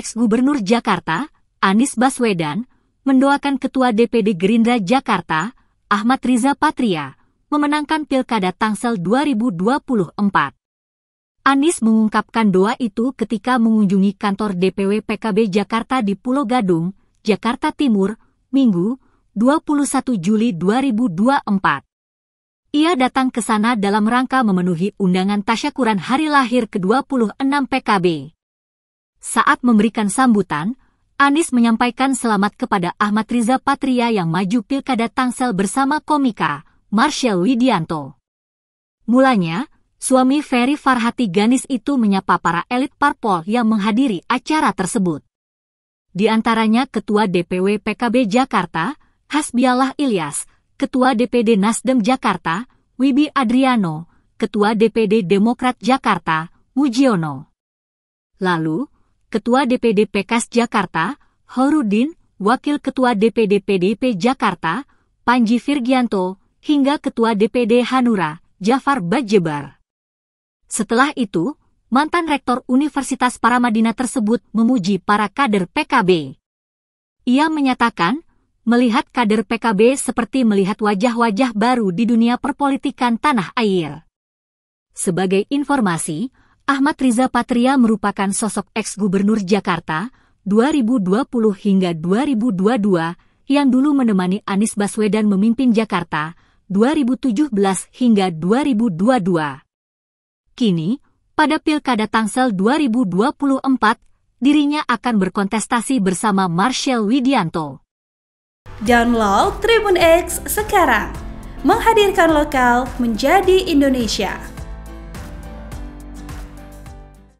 ex-gubernur Jakarta, Anies Baswedan, mendoakan Ketua DPD Gerindra Jakarta, Ahmad Riza Patria, memenangkan Pilkada Tangsel 2024. Anies mengungkapkan doa itu ketika mengunjungi kantor DPW PKB Jakarta di Pulau Gadung, Jakarta Timur, Minggu, 21 Juli 2024. Ia datang ke sana dalam rangka memenuhi undangan tasyakuran hari lahir ke-26 PKB. Saat memberikan sambutan, Anies menyampaikan selamat kepada Ahmad Riza Patria yang maju pilkada Tangsel bersama komika Marshall Widianto. Mulanya, suami Ferry Farhati Ganis itu menyapa para elit parpol yang menghadiri acara tersebut. Di antaranya Ketua DPW PKB Jakarta, Hasbiallah Ilyas, Ketua DPD Nasdem Jakarta, Wibi Adriano, Ketua DPD Demokrat Jakarta, Mujiono. Lalu, Ketua DPD PKS Jakarta, Horudin, Wakil Ketua DPD PDP Jakarta, Panji Virgianto, hingga Ketua DPD Hanura, Jafar Bajebar. Setelah itu, mantan Rektor Universitas Paramadina tersebut memuji para kader PKB. Ia menyatakan, melihat kader PKB seperti melihat wajah-wajah baru di dunia perpolitikan tanah air. Sebagai informasi, Ahmad Riza Patria merupakan sosok ex-gubernur Jakarta 2020 hingga 2022 yang dulu menemani Anies Baswedan memimpin Jakarta 2017 hingga 2022. Kini, pada Pilkada Tangsel 2024, dirinya akan berkontestasi bersama Marshall Widianto. Download Tribun X sekarang, menghadirkan lokal menjadi Indonesia.